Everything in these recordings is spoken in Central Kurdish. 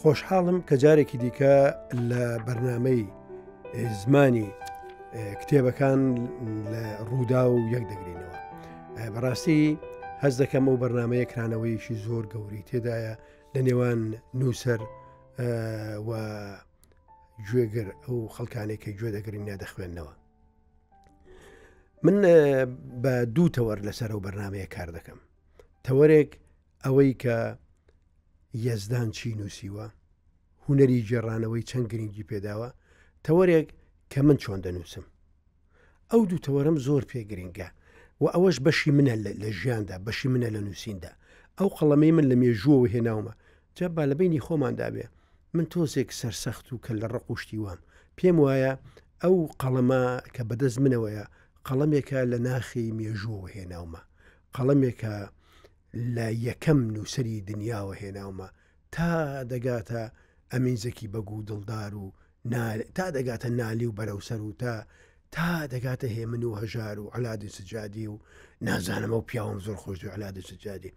خۆشحاڵم کە جارێکی دیکە لە بەرنمەی زمانی کتێبەکان لە ڕوودا و یەک دەگرینەوە بەڕاستی هەز دەکەم و بەرنمەیە کرانەوەیشی زۆر گەوری تێدایە لە نێوان نووسەر و گوێگر ئەو خەڵکانێکی گوێ دەگرینە دەخوێندنەوە من بە دوو تەوەەر لەسەر ئەو بەرنمەیە کار دەکەم تەوەرێک ئەوەی کە یەزدان چی نووسیوە هوەری جێڕانەوەی چەند گرنگی پێداوە تەوەرێک کە من چۆن دەنووسم ئەو دوو تەوەرم زۆر پێگرنگە و ئەوەش بەشی منە لە ژیاندا بەشی منە لە نووسیندا ئەو قەڵەمەی من لە مێژووەوە هێناومە جە با لە بینی خۆماندابێ من تۆزێک سەرسەخت و کە لە ڕقوشتیوام پێم وایە ئەو قەڵەما کە بەدەست منەوەیە قەڵەمێکە لە ناخی مێژوو هێناومە قەڵەمێکە لە یەکەم نووسری دنیاوە هێناومە تا دەگاتە ئەمینزەکی بەگو دڵدار و تا دەگاتە نالی و بەرەوسەر و تا تا دەگاتە هێمن و هەژار و علادی سجادی و نازانەمە و پیاوم زۆر خۆش و علادی سجادی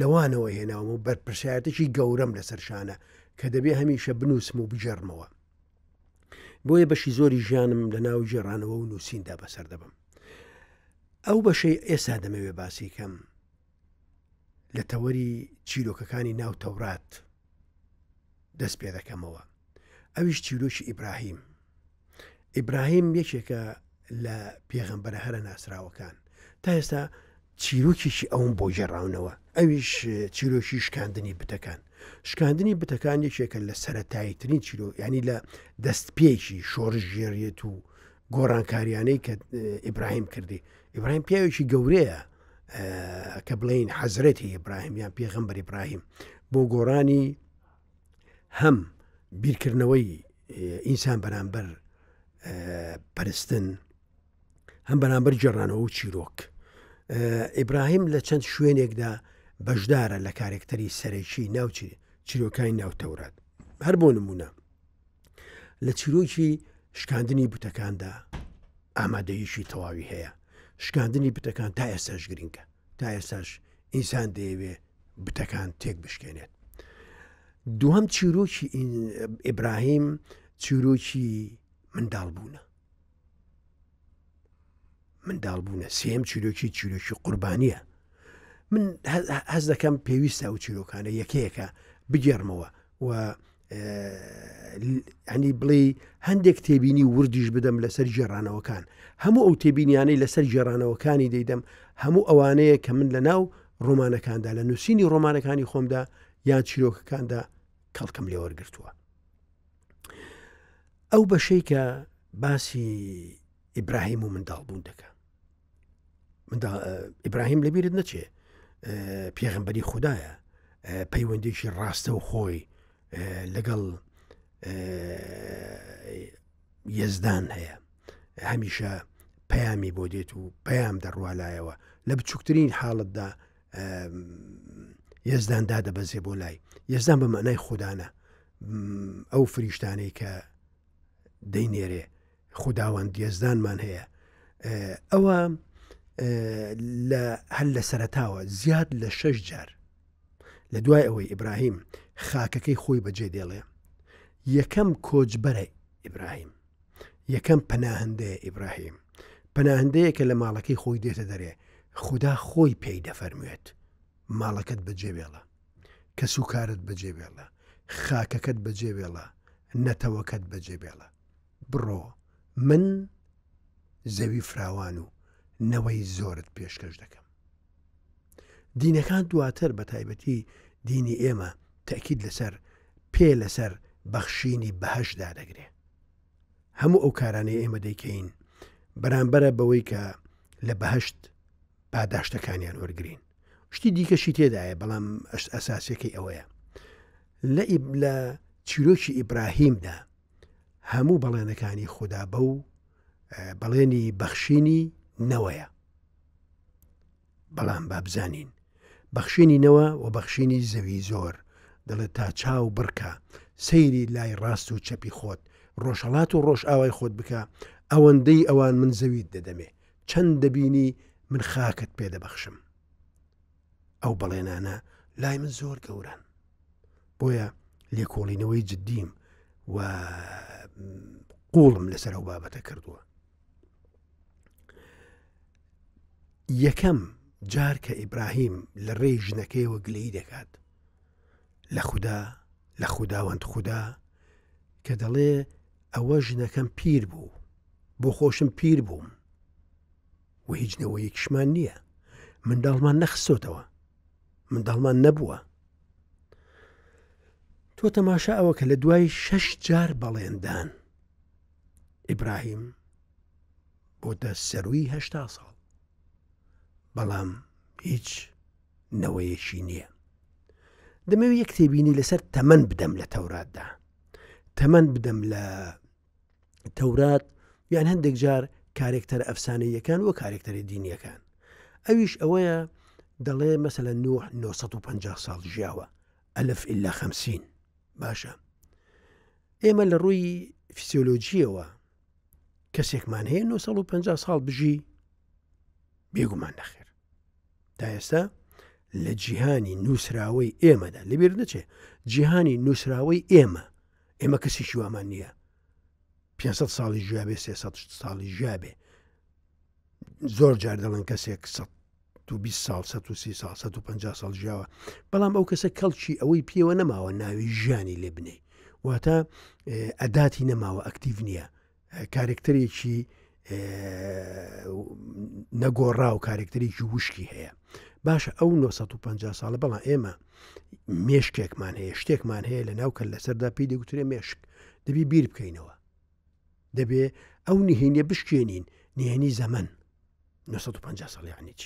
لەوانەوە هێناوم و بەرپرسیارتێکی گەورەم لەسەر شانە کە دەبێ هەمیشە بنووسم و بجەرمەوە بۆیە بەشی زۆری ژیانم لە ناو ژێڕانەوە و نووسیندا بەسەر دەبم ئەو بەشەی ئێستا دەمەوێ باسی کەم لە تەوەری چیرۆکەکانی ناو تەورات دەست پێ دەکەمەوە ئەویش چیرۆکی ئیبراهیم ئیبراهیم یەکێکە لە پێغمبەر هەرە ناسراوەکان تا ئێستا چیرۆکیشی ئەوم بۆ ژێڕاونەوە ئەویش چیرۆکی شکاندنی بتەکان شکاندنی بتەکان یەکێکە لە سەتایترین چیرۆ ینی لە دەستپێکی شۆڕژ ژێریێت و گۆڕانکاریانەی کە ئیبراهیم کردی ئیبراهیم پیاوێکی گەورەیە کە بڵین حەزرەتی ئبراهیمیان پێغمبەر ئبراهیم بۆ گۆڕانی هەم بیرکردنەوەی ئینسان بەرامبەر پەرستن هەم بەرامبەر جێڕانەوە و چیرۆک ئیبراهیم لە چەند شوێنێکدا بەشدارە لە کارێکتەری سەرەکی ناوچی چیرۆکانی ناوتەورات هەر بۆ نمونە لە چیرۆکی شکاندنی بوتەکاندا ئامادەیشی تەواوی هەیە شکاندنی بتەکان تا ئێساش گرنگە تا ئێساش ئینسان دەیەوێ بتەکان تێک بشکێنێت دوام چیرۆکی ئیبراهیم چیرۆکی منداڵ بوونە منداڵ بوونە سێم چیرۆکی چیرۆکی قوربانیە من هەز دەکەم پێویستە و چیرۆکانە یەکەیەکە بگێڕمەوە و هەنی بڵێ هەندێک تێبینی وردیش بدەم لەسەر جێرانەوەکان هەموو ئەو تێبینیانەی لەسەر جێرانەوەکانی دەیدەم هەموو ئەوانەیە کە من لە ناو ڕۆمانەکاندا لە نووسینی ڕۆمانەکانی خۆمدا یان چیرۆکەکاندا کەڵکم لێ وەرگرتووە ئەو بەشەی کە باسی ئیبراهیم و منداڵ بوون دەکە ئیبراهیم لەبیرت نەچێ پێغمبەری خوددایە پەیوەندێکی ڕاستە و خۆی لەگەڵ یزدان هەیە هەمیشە پەیامی بۆ دێت و پەیام دەڕوالایەوە لە بچووکترین حاڵتدا یزداندا دەبەزێ بۆ لای یزدان بە مەنای خوددانە ئەو فریشتانەی کە دەینێرێ خداوەند یزدانمان هەیە ئەوە هەل لە سەرتاوە زیاد لە شەش جار لە دوای ئەوەی ئیبراهیم خاکەکەی خۆی بەجێ دێڵێ یەکەم کۆچبەرە ئیبراهیم یەکەم پەناهندەیە ئیبراهیم پەناهندەیە کە لە ماڵەکەی خۆی دێتە دەرێ خدا خۆی پێی دەفەرموێت ماڵەکەت بەجێبێڵە کە سوکارت بەجێبێڵە خاکەکەت بەجێبێڵە نەتەوەکەت بەجێبێڵە بڕۆ من زەوی فراوان و نەوەی زۆرت پێشکەش دەکەم دینەکان دواتر بە تایبەتی دینی ئێمە تەکیید لەسەر پێ لەسەر بەخشینی بەهشدا دەگرێ هەموو ئەو کارانەی ئێمە دەیکەین بەرامبەرە بەوەی کە لە بەهشت پاداشتەکانیان وەرگین شتی دیکەشی تێدایە بەڵام ئەساسەکەی ئەوەیە لە لە چیرۆکی ئیبراهیمدا هەموو بەڵێنەکانی خوددا بە و بەڵێنی بەخشینی نەوەیە بەڵام بابزانین بەخشینی نەوە و بەخشینی زەوی زۆر دەڵێت تا چاو بڕکە سەیری لای ڕاست و چەپی خۆت ڕۆژهڵات و ڕۆژ ئاوای خۆت بکە ئەوەندەی ئەوان من زەویت دەدەمێ چەند دەبینی من خاکت پێدەبەخشم ئەو بەڵێنانە لای من زۆر گەورن بۆیە لێکۆڵینەوەی جدیم و قوڵم لەسەر ئەو بابەتە کردووە یەکەم جار کە ئیبراهیم لە ڕێی ژنەکەیەوە گلەی دەکات لە خوددا لە خودداوەند خوددا کە دەڵێ ئەوە ژنەکەم پیر بوو بۆ خۆشم پیر بووم و هیچ نەوەی کشمان نییە منداڵمان نەخستۆتەوە منداڵمان نەبووە تۆ تەماشا ئەوە کە لە دوای شەش جار بەڵێندان ئیبراهیم بۆ دە سەروی هشتا ساڵ بەڵام هیچ نەوەیەشی نییە دەمەوێت یەک تێبینی لەسەر تەمەەن بدەم لە تەوراتدا تەمەەن بدەم لە تەورات یان هەندێک جار کارێکتەر ئەفسانەیەکان وە کارێکتەری دینیەکان ئەویش ئەوەیە دەڵێ مەسەلە 950 ساڵ ژیاوە ئەلف ئللا خەمسین باشە ئێمە لە ڕووی فیسیۆلۆجیەوە کەسێکمان هەیە 950 ساڵ بژی بێگومان نەخێر تا ئێستا لە جیهانی نووسراوەی ئێمەدا لەبیر نەچێ جیهانی نووسراوەی ئێمە ئێمە کەسی شوامان نییە 500 ساڵی ژابێ 300 ساڵی ژابێ زۆر جار دەڵێن کەسێک 20 سال 130 سال 150 سال ژاوە بەڵام ئەو کەسە کەڵکی ئەوەی پێوە نەماوە ناوی ژیانی لێ بنێ واتە ئەداتی نەماوە ئەکتیڤ نییە کارێکترێکی نەگۆڕا و کارێکترێکی وشکی هەیە باشە ئەو 950 ساڵە بەڵام ئێمە مێشکێکمان هەیە شتێکمان هەیە لە ناوکە لەسەردا پێی دەگوترێ مێشک دەبی بیر بکەینەوە دەبێ ئەو نهێنیە بشکێنین نهێنی زەمن 950 ساڵیانیچ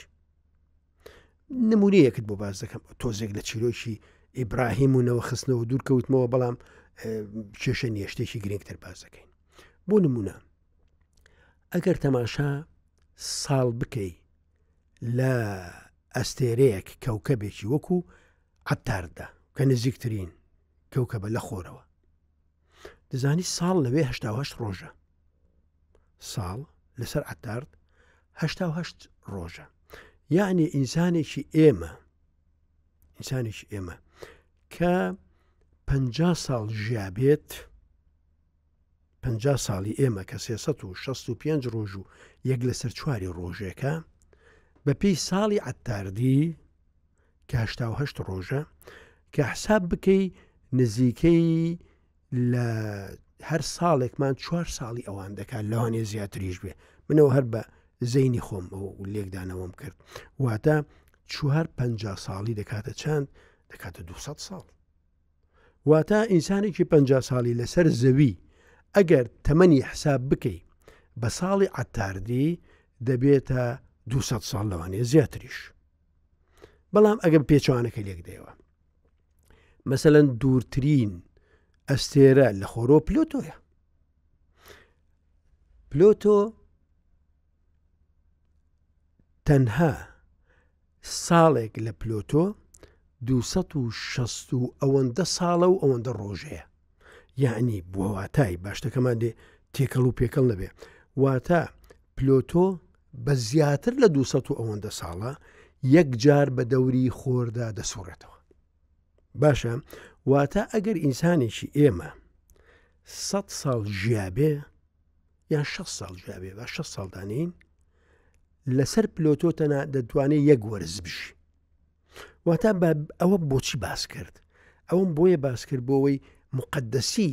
نمونەیەکت بۆ باز دەکەم تۆزێک لە چیرۆکی ئیبراهیم و نەوە خستنەوە دوور کەوتمەوە بەڵام کێشە نیشتێکی گرنگتر باز دەکەین بۆ نمونە ئەگەر تەماشا ساڵ بکەی لە ئەستێرەیەک کەوکەبێکی وەکو عتاردا کە نزیکترین کەوکەبە لە خۆرەوە دەزانی ساڵ لەوێ هشتاهشت ڕۆژە ساڵ لەسەر عتارد هشتاهشت ڕۆژە یعنی ئینسانێکی ئێمە ئینسانێکی ئێمە کە پ ساڵ ژیابێت پ ساڵی ئێمە کە 365 ڕۆژ و یەک لەسەر چواری ڕۆژێکە بە پێی ساڵی عتاردی کەهه ڕۆژە کە حساب بکەی نزیکەی لە هەر ساڵێکمان چوار ساڵی ئەوان دەکات لەوانێ زیاتریش بێ منەوە هەر بە زەینی خۆم لێکدانەوەم کرد واتە چوار پ ساڵی دەکاتە چند دەکاتە 200 ساڵ واتە ئینسانێکی پ ساڵی لەسەر زەوی ئەگەر تەمەنی حساب بکەیت بە ساڵی عتاردی دەبێتە دو سال لەوانێ زیاتریش بەڵام ئەگەم پێچوانەکە لێک دەیەوە مەسەەن دوورترین ئەستێرە لە خۆرۆ پلۆتۆیە پلۆتۆ تەنها ساڵێک لە پلۆتۆ 260 ئەوەندە ساڵە و ئەوەندە ڕۆژەیە یعنی بۆ واتای باشتەکەمان دێ تێکەڵ و پێکەڵ نەبێ واتە پلۆتۆ بە زیاتر لە دو ئەوەندە ساڵە یەک جار بە دەوری خۆردا دەسوڕێتەوە. باشە واتە ئەگەر ئینسانێکی ئێمە 100 ساڵ ژیابێ یان 6 ساڵ ژیابێ بە 6 ساڵدانین لەسەر پلۆتۆتەنا دەتوانێت یەک وەرز بشی. واتە ئەوە بۆچی باس کرد ئەوم بۆیە باس کرد بۆەوەی مقدسی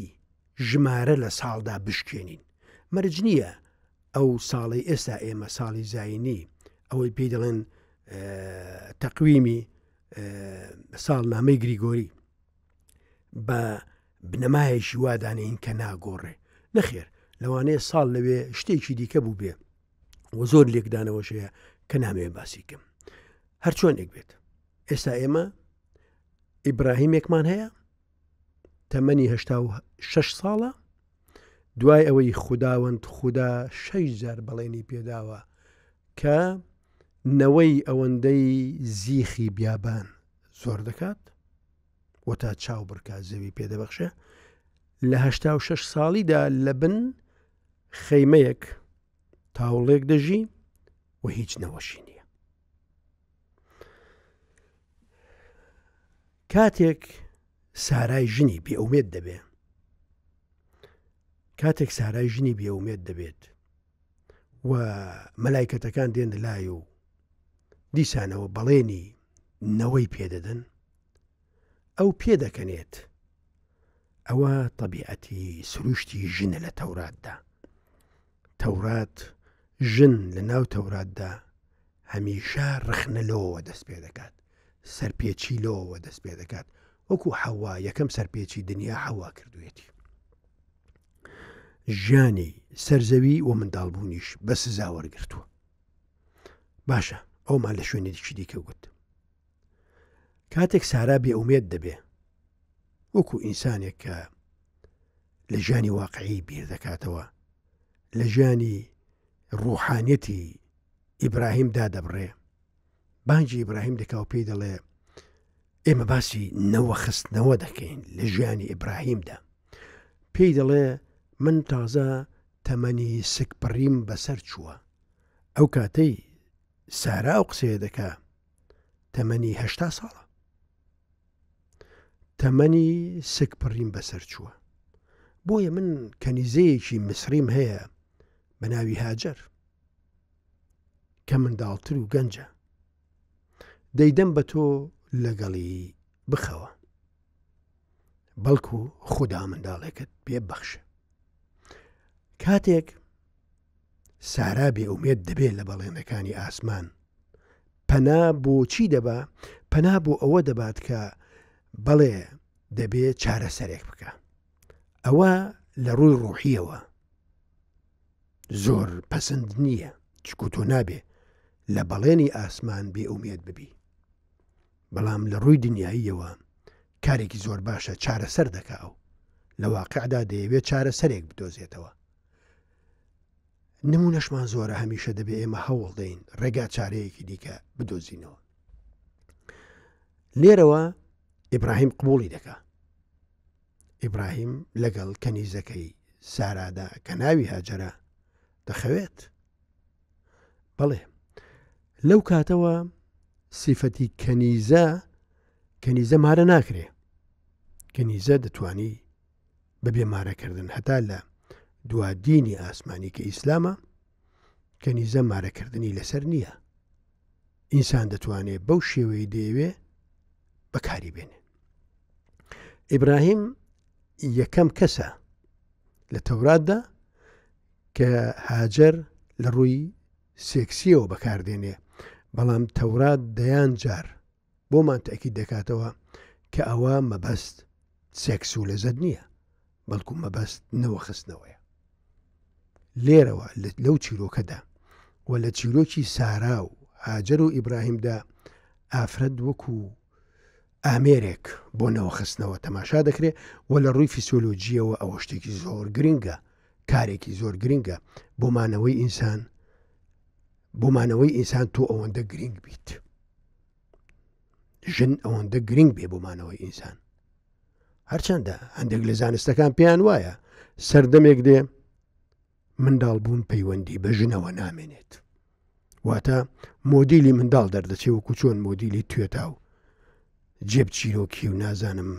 ژمارە لە ساڵدا بشکێنین مەرج نییە ئەو ساڵی ئێستا ئێمە ساڵی زایینی ئەوەی پێی دەڵێن تەقویمی ساڵنامەی گریگۆری بە بنەمایەکی وادانین کە ناگۆڕێ نەخێر لەوانەیە ساڵ لەوێ شتێکی دیکە بوو بێ وە زۆر لێکدانەوەشەیە کە نامێ باسیکەم هەر چۆنێک بێت ئێستا ئێمە ئیبراهیمێکمان هەیە تەمەنی هشتا شش ساڵە دوای ئەوەی خودداوەند خوددا شەیجار بەڵێنی پێداوە کە نەوەی ئەوەندەی زیخی بیابان زۆر دەکات وە تا چاو بڕکات زەوی پێدەبەخشە لە هشتا و شش ساڵیدا لە بن خەیمەیەک تاوڵێک دەژی و هیچ نەوەشی نییە. کاتێک سارای ژنی بێ ئومێت دەبێت کاتێک سارای ژنی بێومێت دەبێت و مەلایکەتەکان دێن لای و دیسانەوە بەڵێنی نەوەی پێدەدەن ئەو پێدەکەنێت ئەوە تەبیعەتی سروشتی ژنە لە تەوراتدا تەورات ژن لە ناو تەوراتدا هەمیشە ڕخنەلەوە دەست پێ دەکات سەرپێچی لەوە دەست پێ دەکات وەکو حەوا یەکەم سەرپێچی دنیا حەوا کردوێتی ژیانی سرزەوی و منداڵبوونیش بە سزاوەرگرتووە باشە ئەومان لە شوێنێکی دیکە گوت کاتێک سارا بێ ئومێت دەبێ وەکو ئینسانێک کە لە ژیانی واقعی بیر دەکاتەوە لە ژیانی ڕوحانەتی ئیبراهیمدا دەبڕێ بانجی ئیبراهیم دەکاو پێی دەڵێ ئێمە باسی نەوە خستنەوە دەکەین لە ژیانی ئیبراهیمدا پێی دەڵێ من تازە تەمەنی سکپڕیم بەسەر چووە ئەو کاتەی سارا و قسەیە دەکا تەمەنی هەشتا ساڵە تەمەنی سکپڕیم بەسەر چووە بۆیە من کەنیزەیەکی مسریم هەیە بە ناوی هاجر کە منداڵتر و گەنجە دەیدەم بە تۆ لەگەڵی بخەوە بەڵکو خوددا منداڵێکت پێبەخشە کاتێک سارا بێومێت دەبێت لە بەڵێنەکانی ئاسمان پەنا بۆچی دەبا پەنا بۆ ئەوە دەبات کە بەڵێ دەبێت چارەسەرێک بکە ئەوە لە ڕووی ڕوحیەوە زۆر پەسەند نییە چکوتۆ نابێ لە بەڵێنی ئاسمان بێومێت ببی بەڵام لە ڕووی دنیاییەوە کارێکی زۆر باشە چارەسەر دەکا ئەو لە واقعدا دەیەوێت چارەسەرێک بدۆزێتەوە نمونەشمان زۆرە هەمیشە دەبێ ئێمە هەوڵ دەین ڕێگا چارەیەکی دیکە بدۆزینەوە لێرەوە ئیبراهیم قوڵی دەکا ئیبراهیم لەگەڵ کەنیزەکەی سارادا کە ناوی هاجرە دەخەوێت بەڵێ لەو کاتەوە سیفەتی کەنیزە کەنیزە مارە ناکرێ کەنیزە دەتوانی بە بێمارەکردن هەتا لە دوادینی ئاسمانی کە ئیسلامە کە نیزە مارەکردنی لەسەر نییە ئینسان دەتوانێت بەو شێوەی دەیەوێ بەکاری بێنێ ئیبراهیم یەکەم کەسە لە تەوراتدا کە هاجر لە ڕووی سێکسیەوە بەکاردێنێ بەڵام تەورات دەیان جار بۆمان تەکی دەکاتەوە کە ئەوە مەبەست سێکس و لەزت نییە بەڵکو مەبەست نەوەخستنەوەیە لێرەوە لەو چیرۆکەدا و لە چیرۆکی سارا و ئاجر و ئیبراهیمدا ئافرەت وەکو ئامێرێک بۆ نەوەخستنەوە تەماشا دەکرێت و لە ڕووی فیسۆلۆجیەوە ئەوە شتێکی زۆر گرنگە کارێکی زۆر گرنگە بۆمانەوەی ئینسان بۆمانەوەی ئینسان تۆ ئەوەندە گرنگ بیت ژن ئەوەندە گرنگ بێ بۆمانەوەی ئینسان هەرچەندە هەندێک لە زانستەکان پێیان وایە سەردەمێک دێ منداڵبوون پەیوەندی بە ژنەوە نامێنێت واتە مۆدیلی منداڵ دەردەچێ و کوچۆن مۆدیلی توێتا و جێب چیرۆکی و نازانم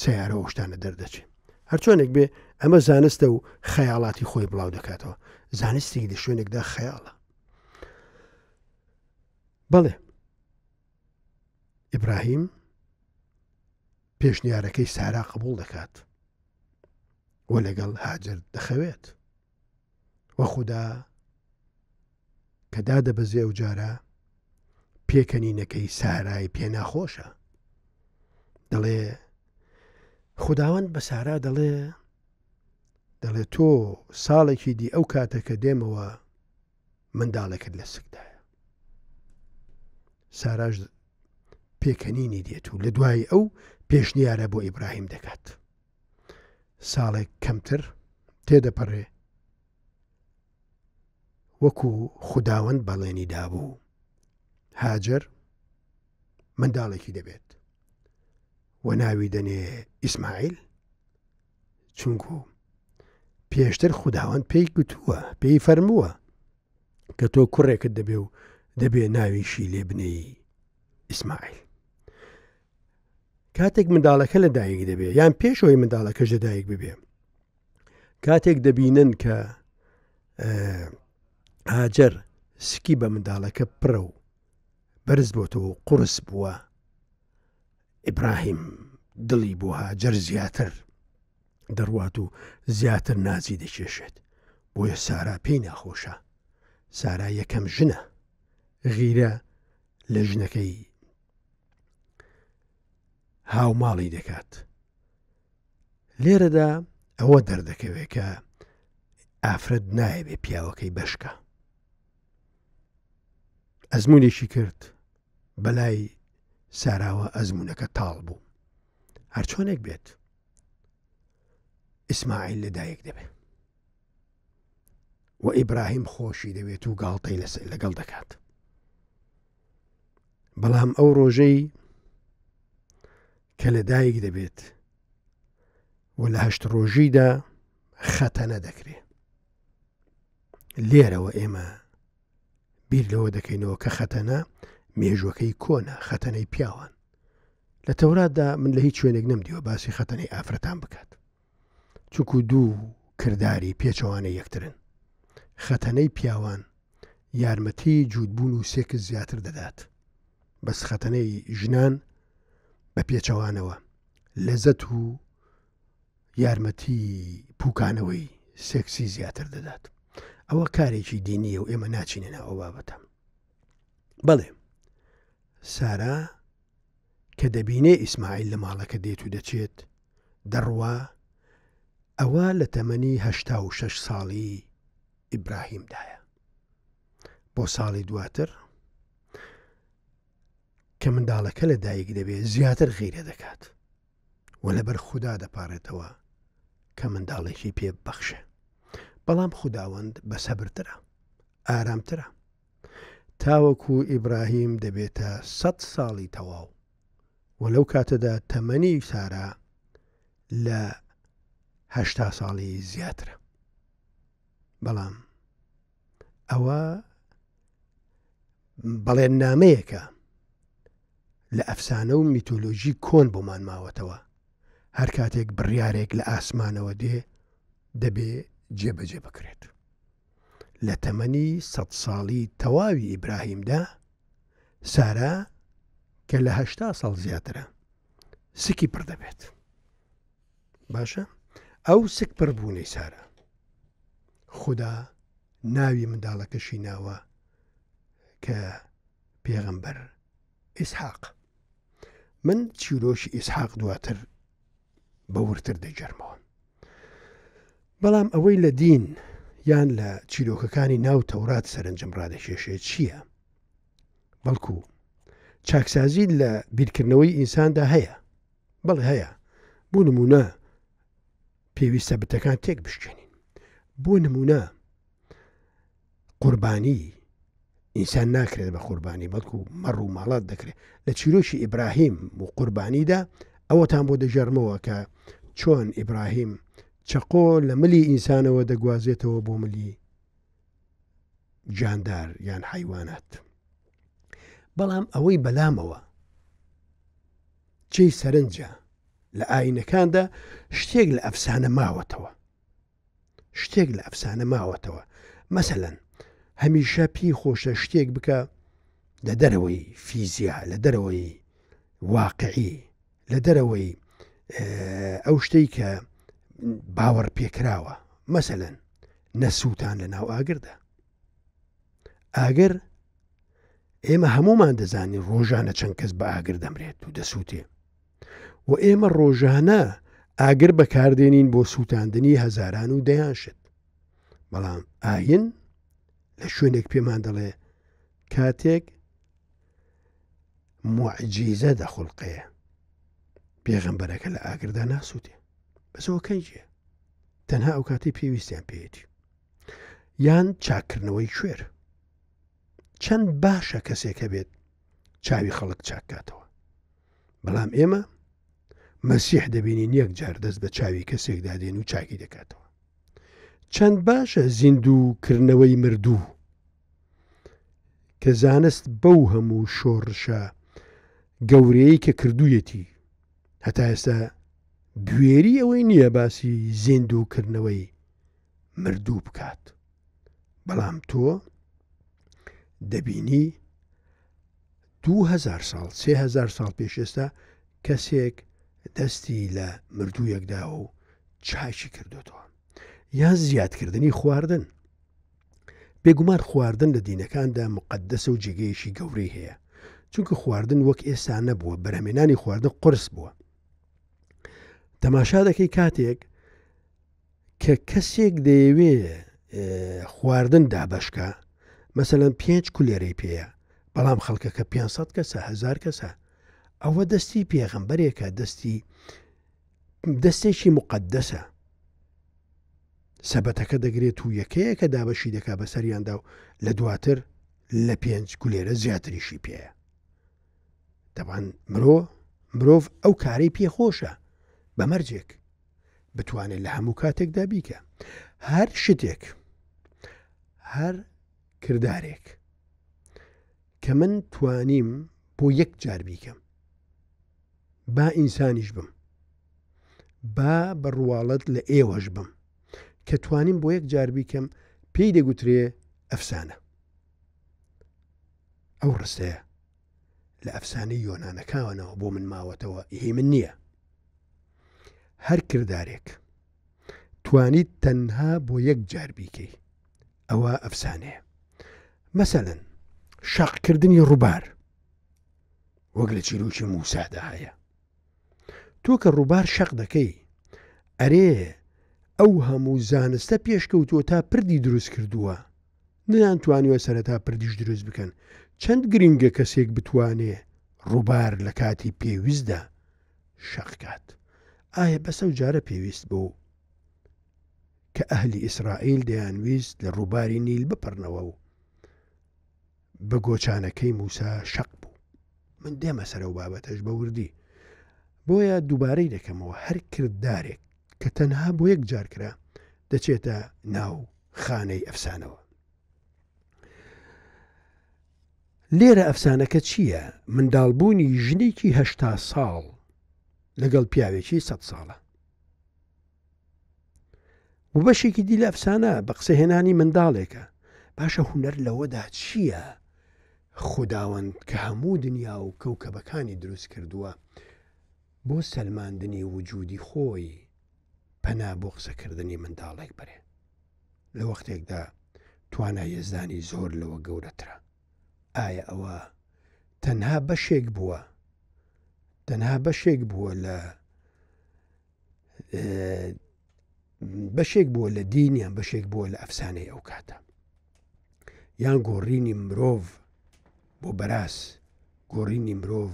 سیارە ئۆشتانە دەردەچێت هەرچۆنێک بێ ئەمە زانستە و خەیاڵاتی خۆی بڵاو دەکاتەوە زانستی لە شوێنێکدا خەیاڵە بەڵێ ئیبراهیم پێشنیارەکەی سارا قبول دەکات و لەگەڵ هاجر دەخەوێت وە خوددا کە دادەبەزێ و جارە پێکەنینەکەی سارای پێ ناخۆشە دەڵێ خداوەند بە سارا دەڵێ دەڵێ تۆ ساڵێکی دی ئەو کاتەکە دێمەوە منداڵەکەت لە سکدایە ساراژ پێکەنینی دێت و لە دوای ئەو پێشنیارە بۆ ئیبراهیم دەکات ساڵێک کەمتر تێدەپەڕێ وەکو خداوەند بەڵێنی دابوو هاجر منداڵێکی دەبێت و ناوی دەنێ ئیسماعیل چونکو پێشتر خداوەند پێی گوتووە پێی فەرمووە کە تۆ کوڕێکت دەبێ و دەبێ ناویشی لێبنەی ئیسماعیل کاتێک منداڵەکە لە دایک دەبێ یان پێشەوەی منداڵەکەش لە دایک ببێ کاتێک دەبینن کە ئاجەر سکی بە منداڵەکە پڕە و بەرز بۆتەوە قرس بووە ئیبراهیم دڵی بۆ هاجر زیاتر دەڕوات و زیاتر نازی دەکێشێت بۆیە سارا پێی ناخۆشە سارا یەکەم ژنە غیرە لە ژنەکەی هاوماڵی دەکات لێرەدا ئەوە دەردەکەوێت کە ئافرەت نایە بێ پیاوەکەی بەشکە ئەزمونێکی کرد بەلای ساراوە ئەزمونونەکە تاڵ بوو هەرچۆنێک بێت ئیسماعیل لەدایک دەبێت و ئیبراهیم خۆشی دەوێت و گاڵتەی لەس لەگەڵ دەکات بەڵام ئەو ڕۆژەی کە لەدایک دەبێت و لە هەشت ڕۆژیدا خەتەنە دەکرێت لێرەوە ئێمە بیر لەوە دەکەینەوە کە خەتەنە مێژوەکەی کۆنە خەتەنەی پیاوان لە تەوراتدا من لە هیچ شوێنێک نەمدیوە باسی خەتەنەی ئافرەتان بکات چکو دوو کردداری پێچەوانە یەکترن خەتەنەی پیاوان یارمەتی جوودبوون و سێکت زیاتر دەدات بەس خەتەنەی ژنان بە پێچەوانەوە لەزەت و یارمەتی پوکانەوەی سێکسی زیاتر دەدات ئەوە کارێکی دینیە و ئێمە ناچینێنە ئەو بابەتە بەڵێ سارا کە دەبینێ ئیسماعیل لە ماڵەکە دێت و دەچێت دەڕوا ئەوە لە تەمەنیه شش ساڵی ئیبراهیمدایە بۆ ساڵی دواتر کە منداڵەکە لە دایک دەبێت زیاتر غیرە دەکات و لەبەر خوددا دەپارێتەوە کە منداڵێکی پێ بەخشە بەڵام خودداوەند بە سەبرترە ئارامترە تاوەکو ئیبراهیم دەبێتە سە ساڵی تەواو و لەو کاتەدا تەمەنی سارا لەهشتا ساڵی زیاترە بەڵام ئەوە بەڵێن نامەیەکە لە ئەفسانە و میتۆلۆژی کۆن بۆمان ماوەتەوە هەر کاتێک بڕیارێک لە ئاسمانەوە دێ دەبێ جێبەجێ بکرێت. لە تەمەنی سە ساڵی تەواوی ئیبراهیمدا سارا کە لە هەشتا ساڵ زیاترە سکی پڕ دەبێت. باشە؟ ئەو سک پڕبوونەی سارە. خدا ناوی منداڵەکەشی ناوە کە پێغمبەر ئیسحاق. من چیرۆشی ئیسحاق دواتر بە ورتر دەجەرمەوە. بەڵام ئەوەی لە دین یان لە چیرۆکەکانی ناو تەورات سەرنجم ڕادەکێشێت چییە؟ بەڵکو چاکسازی لە بیرکردنەوەی ئینساندا هەیە بەڵ هەیە بوو نمونە پێویستە بتەکان تێک بشکێنین بۆ نمونە قوربانی ئینسان ناکرێت بە قوربانی بەڵکو مەڕ و ماڵات دەکرێت لە چیرۆشی ئیبراهیم و قوربانیدا ئەوەتان بۆ دەژەرمەوە کە چۆن ئیبراهیم چەقۆ لە ملی ئینسانەوە دەگوازێتەوە بۆ ملی جاندار یان حیوانات بەڵام ئەوەی بەلامەوە چی سەرنجە لە ئاینەکاندا شتێک لە ئەفسانە ماوەتەوە شتێک لە ئەفسانە ماوەتەوە مەسەن هەمیشە پی خۆشە شتێک بکە لە دەرەوەی فیزیا لە دەرەوەی واقعی لە دەرەوەی ئەو شتەی کە باوەڕ پێکراوە مەسەلەن نەسووتان لە ناو ئاگردا ئاگەر ئێمە هەمومان دەزانی ڕۆژانە چەند کەس بە ئاگر دەمرێت و دەسووتێ و ئێمە ڕۆژانە ئاگر بەکاردێنین بۆ سووتاندنی هەزاران و دەیانشت بەڵام ئاین لە شوێنێک پێمان دەڵێ کاتێک معجیزە دەخڵقەیە پێغمبەرەکە لە ئاگردا ناسووتێ بەسەوە کەنجە تەنها ئەو کاتی پێویستیان پێێتی یان چاکردنەوەی کوێر چەند باشە کەسێکە بێت چاوی خەڵک چاکاتەوە بەڵام ئێمە مەسیح دەبینین یەک جار دەست بە چاوی کەسێکدا دێن و چاکی دەکاتەوە چەند باشە زیندوکردنەوەی مردوو کە زانست بەو هەموو شۆڕشە گەورەیە کە کردوویەتی هەتا ئێستا گوێری ئەوەی نییە باسی زیندوکردنەوەی مردوو بکات بەڵام تۆ دەبینی 2000 ساڵ 3000 ساڵ پێشێستا کەسێک دەستی لە مردوویەکدا و چاشی کردوێتەوە یان زیادکردنی خواردن بێگومان خواردن لە دینەکاندا مقدسە و جێگەیشی گەورەی هەیە چونکە خواردن وەک ئێستا نەبووە بەرهمێنانی خواردن قرس بووە تەماشا دەکەی کاتێک کە کەسێک دەیەوێ خواردن دابشکە مەسەەن پێنج کولێرەی پێەیە بەڵام خەڵکەکە 500 کەسە هزار کەسە ئەوە دەستی پێغەمبەرێکە دەستی دەستێکی مقدسە سەبەتەکە دەگرێت و یەکەیە کە دابەشی دەکا بەسەریاندا و لە دواتر لە پێنج کولێرە زیاتریشی پێەیە دەبان مرۆ مرۆڤ ئەو کارەی پێخۆشە بەمەرجێک بتوانێت لە هەموو کاتێکدا بیکە هەر شتێک هەر کردارێک کە من توانیم بۆ یەک جار بیکەم با ئینسانیش بم با بڕواڵەت لە ئێوەش بم کە توانیم بۆ یەک جار بیکەم پێی دەگوترێ ئەفسانە ئەو ڕستەیە لە ئەفسانەی یۆنانەکاوەنەوە بۆ من ماوەتەوە هی من نییە هەر کردارێک توانیت تەنها بۆ یەک جار بیکەی ئەوە ئەفسانەیە مەسەن شەقکردنی ڕووبار وەک لە چیرۆکی موسادا هەیە تۆ کە ڕووبار شەق دەکەی ئەرێ ئەو هەموو زانستە پێشکەوتووە تا پردی دروست کردووە نانتوانیوە سەرەتا پردیش دروست بکەن چەند گرنگە کەسێک بتوانێ ڕووبار لە کاتی پێویستدا شەقکات. ئایا بەسەو جارە پێویست بوو کە ئەهلی ئیسرائیل دەیانویست لە ڕووباری نیل بپڕنەوە و بە گۆچانەکەی موسا شەق بوو من دێمە سەر و بابەتەش بە وردی بۆیە دووبارەی دەکەمەوە هەر کرددارێک کە تەنها بۆ یەک جارکرا دەچێتە ناو خانەی ئەفسانەوە لێرە ئەفسانەکە چییە؟ منداڵبوونی ژنێکی هشتا ساڵ لەگەڵ پیاوێکی سە ساڵە و بەشێکی دی لە ئەفسانە بە قسە هێنانی منداڵێکە باشە هوەر لەوەدا چییە خداوەند کە هەموو دنیا و کەوکەبەکانی دروست کردووە بۆ سەلماندنی وجودی خۆی پەنا بۆ قسەکردنی منداڵێک بەرێ لە وەختێکدا توانای هێزانی زۆر لەوە گەورەترە ئایا ئەوە تەنها بەشێک بووە تەنها بەشێک بووە لە بەشێک بووە لە دینیان بەشێک بووە لە ئەفسانەی ئەو کاتە یان گۆڕینی مرۆڤ بۆ بەراس گۆڕینی مرۆڤ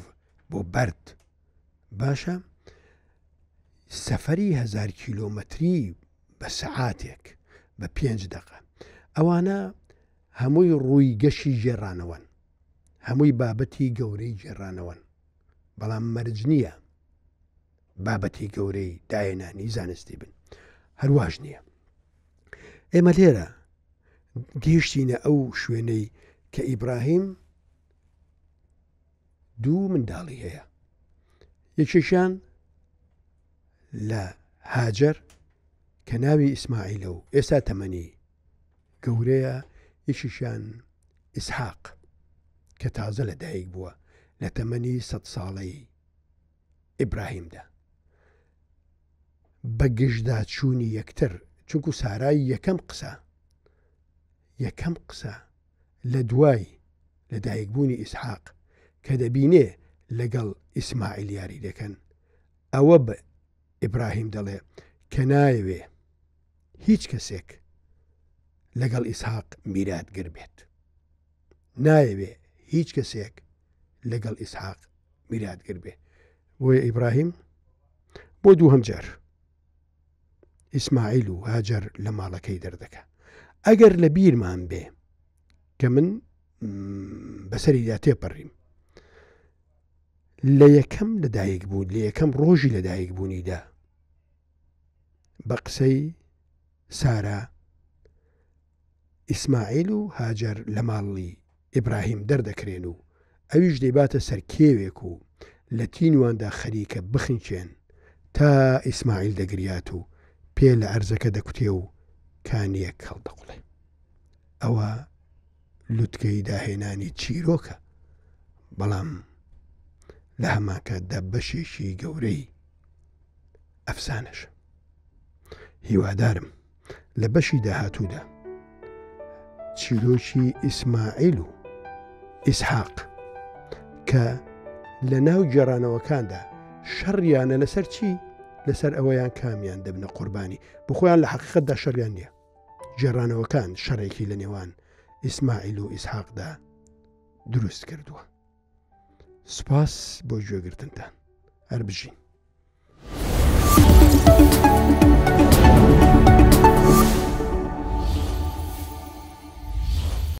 بۆ بەرد باشە سەفەری هزار کیلۆمەتری بە سەعاتێک بە پێنج دقه ئەوانە هەمووی ڕووی گەشی جێڕانەوەن هەمووی بابەتی گەورەی جێڕانەوەن بەڵام مەرج نییە بابەتی گەورەی داهێنانی زانستی بن هەروواژ نییە ئێمە لێرە گەیشتینە ئەو شوێنەی کە ئیبراهیم دوو منداڵی هەیە یەکێکیان لە هاجر کە ناوی ئیسماعیل و ئێستا تەمەنی گەورەیە یەکیشان ئیسحاق کە تازە لە دایک بووە لە تەمەنی سە ساڵی ئیبراهیمدا. بەگشدا چوونی یەکتر چونکو سارایی یەکەم قسە یەکەم قسە لە دوای لە دایکبوونی ئیسحاق کە دەبینێ لەگەڵ ئیسماعیل یاری دەکەن ئەوە بە ئیبراهیم دەڵێ کە نایوێ هیچ کەسێک لەگەڵ ئیسحاق میراتگر بێت نایوێ هیچ کەسێک لەگەڵ ئیسحاق میراتگر بێ بۆیە ئیبراهیم بۆ دوو هەمجار ئیسماعیل و هاجر لە ماڵەکەی دەردەکە ئەگەر لە بیرمان بێ کە من بەسەریدا تێپەڕیم لە یەکەم لەدایک بوون لە یەکەم ڕۆژی لەدایک بوونیدا بە قسەی سارا ئیسماعیل و هاجر لە ماڵی ئیبراهیم دەردەکرێن و ئەویش دەیباتە سەر کێوێک و لە تینواندا خەریکە بخینچێن تا ئیسماعیل دەگریات و پێ لە ئەرزەکە دەکوتێ و کانیەک هەڵدەقڵێ ئەوە لوتکەی داهێنانی چیرۆکە بەڵام لە هەماکەدا بەشێکی گەورەی ئەفسانش هیوادارم لە بەشی داهاتوودا چیرۆکی ئیسماعیل و ئیسحاق کە لە ناو گێڕانەوەکاندا شەڕیانە لەسەر چی لەسەر ئەوەیان کامیان دەبنە قوربانی بخۆیان لە حقیقتدا شەریان نییە جێڕانەوەکان شەڕێکی لە نێوان ئیسماعیل و ئیسحاقدا دروست کردووە سپاس بۆ گوێگرتنتان هەر بژین.